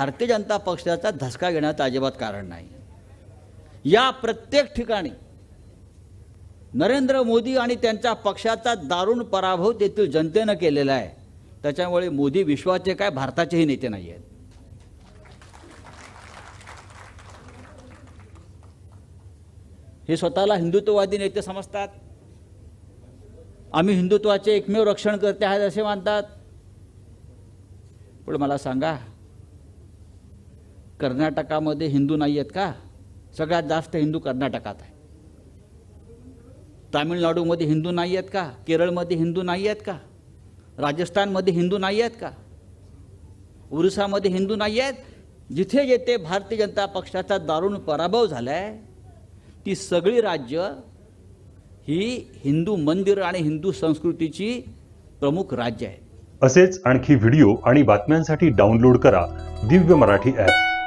भारतीय जनता पक्षाचा धसका घेण्याचं अजिबात कारण नाही या प्रत्येक ठिकाणी नरेंद्र मोदी आणि त्यांच्या पक्षाचा दारुण पराभव तेथील जनतेनं केलेला आहे त्याच्यामुळे मोदी विश्वाचे काय भारताचेही नेते नाही आहेत हे स्वतःला हिंदुत्ववादी नेते समजतात आम्ही हिंदुत्वाचे एकमेव रक्षण करते आहेत असे मानतात पण मला सांगा कर्नाटकामध्ये हिंदू नाही आहेत का सगळ्यात जास्त हिंदू कर्नाटकात आहे तामिळनाडूमध्ये हिंदू नाही आहेत का केरळमध्ये हिंदू नाही आहेत का राजस्थानमध्ये हिंदू नाही आहेत का ओरिसामध्ये हिंदू नाही आहेत जिथे जिथे भारतीय जनता पक्षाचा दारुण पराभव झालाय ती सगळी राज्य ही हिंदू मंदिर आणि हिंदू संस्कृतीची प्रमुख राज्य आहे असेच आणखी व्हिडिओ आणि बातम्यांसाठी डाउनलोड करा दिव्य मराठी ॲप